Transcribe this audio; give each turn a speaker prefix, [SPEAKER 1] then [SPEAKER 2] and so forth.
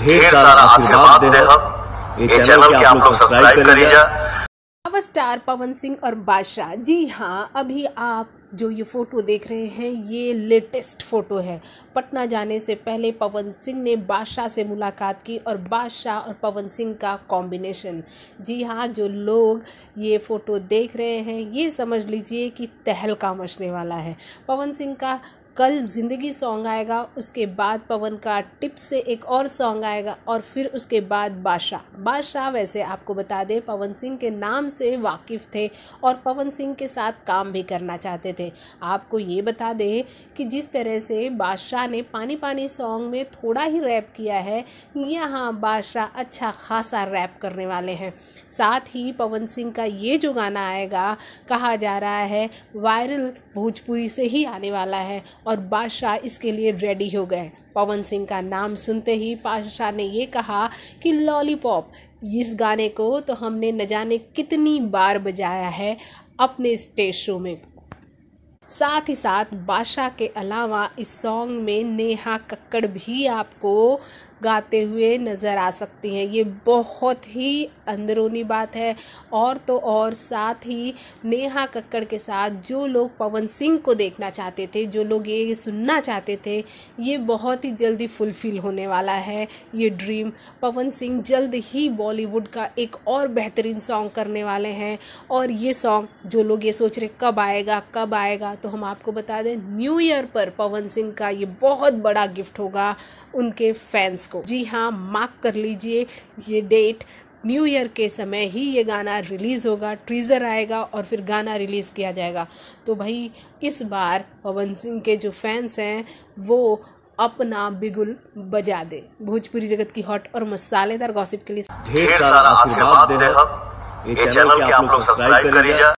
[SPEAKER 1] ढेर सारा आशीर्वाद दे
[SPEAKER 2] ये चैनल के आप लोग सब्सक्राइब करिएगा
[SPEAKER 1] अब स्टार पवन सिंह और बादशाह जी हाँ अभी आप जो ये फ़ोटो देख रहे हैं ये लेटेस्ट फ़ोटो है पटना जाने से पहले पवन सिंह ने बादशाह से मुलाकात की और बादशाह और पवन सिंह का कॉम्बिनेशन जी हाँ जो लोग ये फ़ोटो देख रहे हैं ये समझ लीजिए कि तहलका मचने वाला है पवन सिंह का कल ज़िंदगी सॉन्ग आएगा उसके बाद पवन का टिप से एक और सॉन्ग आएगा और फिर उसके बाद बादशाह बादशाह वैसे आपको बता दें पवन सिंह के नाम से वाकिफ़ थे और पवन सिंह के साथ काम भी करना चाहते थे आपको ये बता दें कि जिस तरह से बादशाह ने पानी पानी सॉन्ग में थोड़ा ही रैप किया है यहाँ बादशाह अच्छा खासा रैप करने वाले हैं साथ ही पवन सिंह का ये जो गाना आएगा कहा जा रहा है वायरल भोजपुरी से ही आने वाला है और बादशाह इसके लिए रेडी हो गए पवन सिंह का नाम सुनते ही बादशाह ने ये कहा कि लॉलीपॉप इस गाने को तो हमने न जाने कितनी बार बजाया है अपने स्टेज शो में साथ ही साथ बादशाह के अलावा इस सॉन्ग में नेहा कक्कड़ भी आपको गाते हुए नज़र आ सकती हैं ये बहुत ही अंदरूनी बात है और तो और साथ ही नेहा कक्कड़ के साथ जो लोग पवन सिंह को देखना चाहते थे जो लोग ये सुनना चाहते थे ये बहुत ही जल्दी फुलफ़िल होने वाला है ये ड्रीम पवन सिंह जल्द ही बॉलीवुड का एक और बेहतरीन सॉन्ग करने वाले हैं और ये सॉन्ग जो लोग ये सोच रहे कब आएगा कब आएगा तो हम आपको बता दें न्यू ईयर पर पवन सिंह का ये बहुत बड़ा गिफ्ट होगा उनके फैंस को जी हाँ मार्क कर लीजिए ये डेट न्यू ईयर के समय ही ये गाना रिलीज़ होगा ट्रीज़र आएगा और फिर गाना रिलीज़ किया जाएगा तो भाई इस बार पवन सिंह के जो फैंस हैं वो अपना बिगुल बजा दे भोजपुरी जगत की हॉट और मसालेदार गॉसिप के लिए ढेर सारा आशीर्वाद दे हम ये चैनल के आप लोग सब्सक्राइब